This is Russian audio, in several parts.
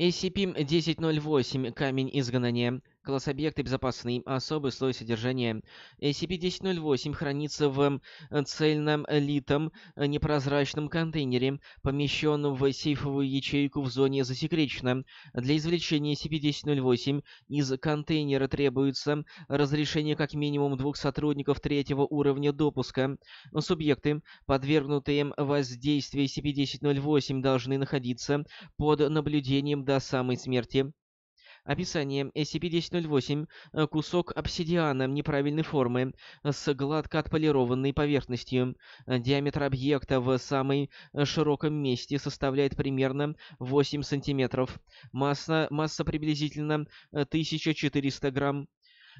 SCP-1008 Камень изгнания Класс объекта безопасный. Особый слой содержания. SCP-1008 э, хранится в э, цельном э, литом непрозрачном контейнере, помещенном в сейфовую ячейку в зоне засекречено. Для извлечения SCP-1008 из контейнера требуется разрешение как минимум двух сотрудников третьего уровня допуска. Субъекты, подвергнутые воздействию SCP-1008, должны находиться под наблюдением до самой смерти. Описание. SCP-1008 – кусок обсидиана неправильной формы э, с гладко отполированной поверхностью. Э, диаметр объекта в самой э, широком месте составляет примерно 8 сантиметров. Масса, масса приблизительно 1400 грамм.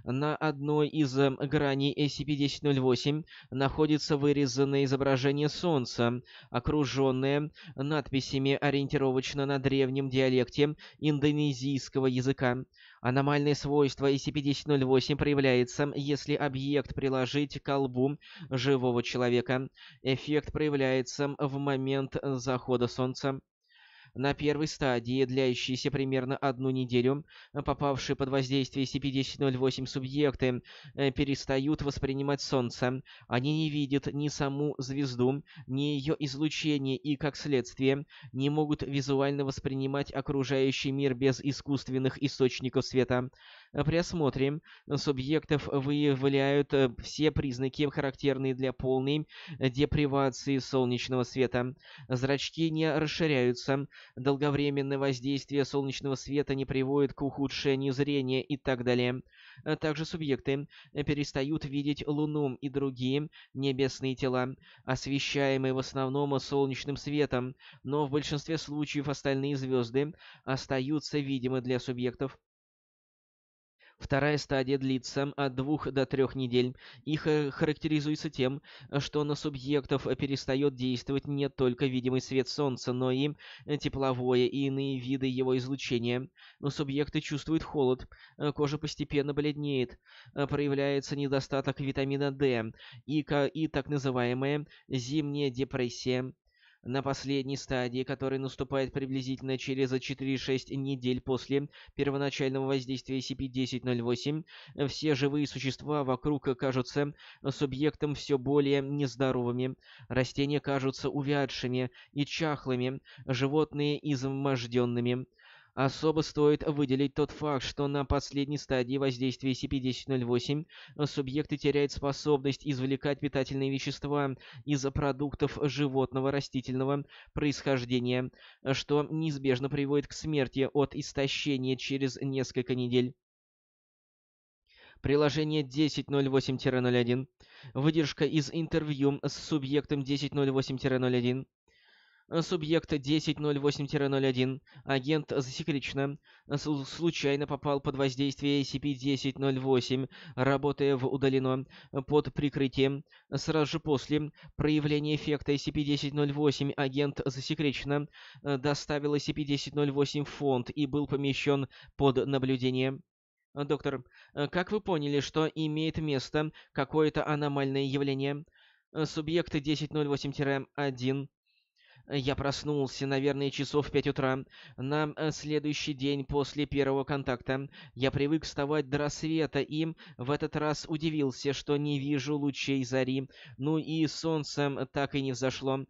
На одной из эм, граней SCP-1008 находится вырезанное изображение Солнца, окруженное надписями ориентировочно на древнем диалекте индонезийского языка. Аномальное свойство SCP-1008 проявляется, если объект приложить к колбу живого человека. Эффект проявляется в момент захода Солнца. На первой стадии, длящейся примерно одну неделю, попавшие под воздействие SCP-1008 субъекты э, перестают воспринимать Солнце. Они не видят ни саму звезду, ни ее излучение и, как следствие, не могут визуально воспринимать окружающий мир без искусственных источников света. При осмотре субъектов выявляют э, все признаки, характерные для полной э, депривации солнечного света. Зрачки не расширяются, долговременное воздействие солнечного света не приводит к ухудшению зрения и так далее. Э, также субъекты э, перестают видеть Луну и другие небесные тела, освещаемые в основном солнечным светом, но в большинстве случаев остальные звезды остаются видимы для субъектов Вторая стадия длится от двух до трех недель Их э, характеризуется тем, что на субъектов э, перестает действовать не только видимый свет Солнца, но и э, тепловое и иные виды его излучения. Но субъекты чувствуют холод, кожа постепенно бледнеет, проявляется недостаток витамина D и, и так называемая зимняя депрессия на последней стадии, которая наступает приблизительно через 4-6 недель после первоначального воздействия SCP-1008, э, все живые существа вокруг кажутся субъектом все более нездоровыми, растения кажутся увядшими и чахлыми, животные изможденными. Особо стоит выделить тот факт, что на последней стадии воздействия CP-1008 э, субъекты теряют способность извлекать питательные вещества из продуктов животного растительного происхождения, э, что неизбежно приводит к смерти от истощения через несколько недель. Приложение 10.08-01. Выдержка из интервью с субъектом 10.08-01. Субъект 1008-01, агент засекречено, случайно попал под воздействие SCP-1008, работая в удалено, под прикрытием. Сразу же после проявления эффекта SCP-1008 агент засекречено, доставил SCP-1008 в фонд и был помещен под наблюдение. Доктор, как вы поняли, что имеет место какое-то аномальное явление? Субъект 1008-1 я проснулся, наверное, часов в пять утра. На э, следующий день после первого контакта я привык вставать до рассвета и в этот раз удивился, что не вижу лучей зари. Ну и солнце так и не взошло.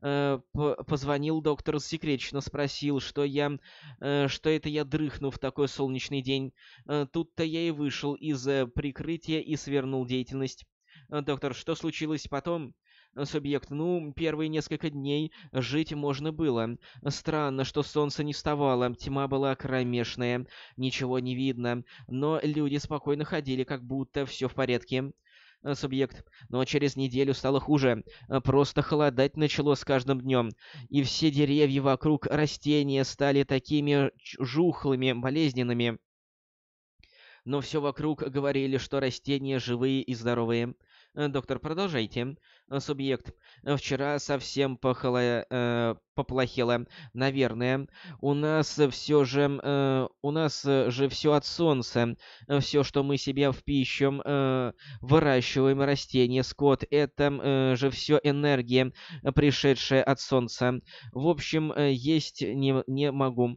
Э, позвонил доктор секречно, спросил, что я... Э, что это я дрыхну в такой солнечный день. Тут-то я и вышел из прикрытия и свернул деятельность. «Доктор, что случилось потом?» Э, субъект. Ну, первые несколько дней жить можно было. Странно, что солнце не вставало, тьма была кромешная, ничего не видно, но люди спокойно ходили, как будто все в порядке э, субъект, но через неделю стало хуже. Э, просто холодать начало с каждым днем, и все деревья вокруг растения стали такими жухлыми, болезненными. Но все вокруг говорили, что растения живые и здоровые. Э, доктор, продолжайте. Э, субъект. Э, вчера совсем похоло... э, поплохело. Наверное. У нас все же... Э, у нас же все от солнца. Все, что мы себя в пищу э, выращиваем, растения, скот, это э, же все энергия, пришедшая от солнца. В общем, есть не, не могу.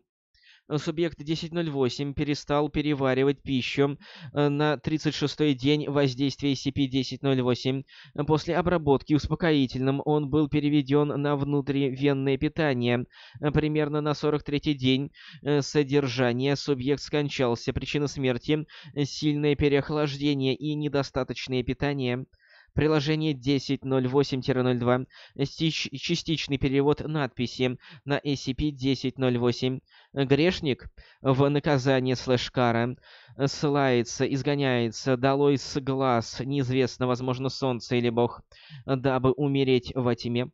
Субъект 1008 перестал переваривать пищу э, на 36-й день воздействия SCP-1008. После обработки успокоительным он был переведен на внутривенное питание. Примерно на 43-й день э, содержания субъект скончался. Причина смерти – сильное переохлаждение и недостаточное питание. Приложение 10.08-02. Частичный перевод надписи на SCP-1008. Грешник в наказание слэш ссылается, изгоняется, долой с глаз, неизвестно, возможно, солнце или бог, дабы умереть во тьме.